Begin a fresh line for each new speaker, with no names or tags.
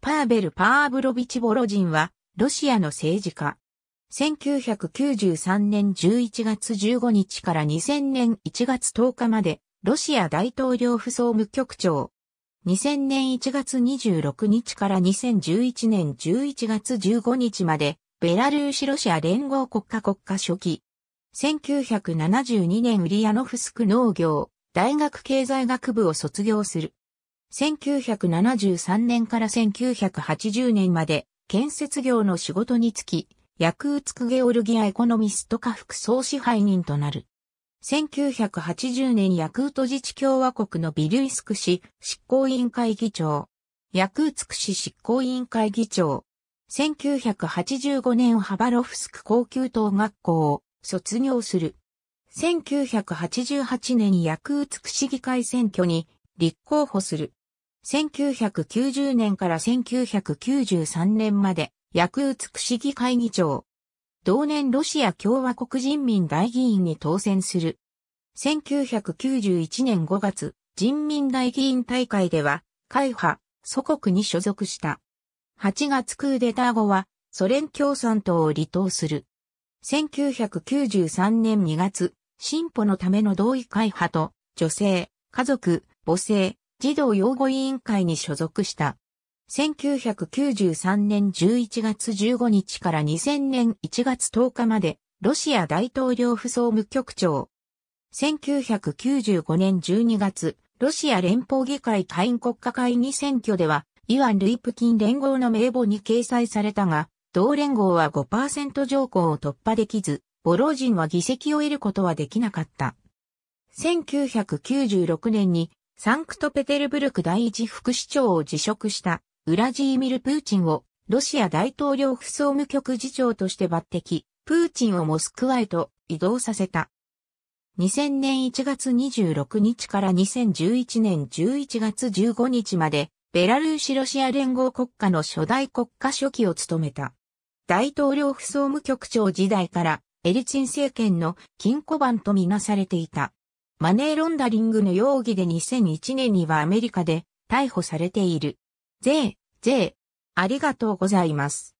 パーベル・パーブロビチ・ボロジンは、ロシアの政治家。1993年11月15日から2000年1月10日まで、ロシア大統領府総務局長。2000年1月26日から2011年11月15日まで、ベラルーシロシア連合国家国家書記。1972年ウリアノフスク農業、大学経済学部を卒業する。1973年から1980年まで建設業の仕事につき、ヤクーツクゲオルギアエコノミストか副総支配人となる。1980年ヤクート自治共和国のビリュイスク市執行委員会議長。ヤクーツク市執行委員会議長。1985年ハバロフスク高級等学校を卒業する。1988年ヤクーツク市議会選挙に立候補する。1990年から1993年まで、役クつツ市議会議長。同年ロシア共和国人民大議員に当選する。1991年5月、人民大議員大会では、会派、祖国に所属した。8月クーデター後は、ソ連共産党を離党する。1993年2月、進歩のための同意会派と、女性、家族、母性、児童養護委員会に所属した。1993年11月15日から2000年1月10日まで、ロシア大統領府総務局長。1995年12月、ロシア連邦議会下院国家会議選挙では、イワン・ルイプキン連合の名簿に掲載されたが、同連合は5%条項を突破できず、ボロ人ジンは議席を得ることはできなかった。1996年にサンクトペテルブルク第一副市長を辞職したウラジーミル・プーチンをロシア大統領府総務局次長として抜擢、プーチンをモスクワへと移動させた。2000年1月26日から2011年11月15日まで、ベラルーシロシア連合国家の初代国家書記を務めた。大統領府総務局長時代から、エリチン政権の金庫番とみなされていた。マネーロンダリングの容疑で2001年にはアメリカで逮捕されている。ぜ J、ありがとうございます。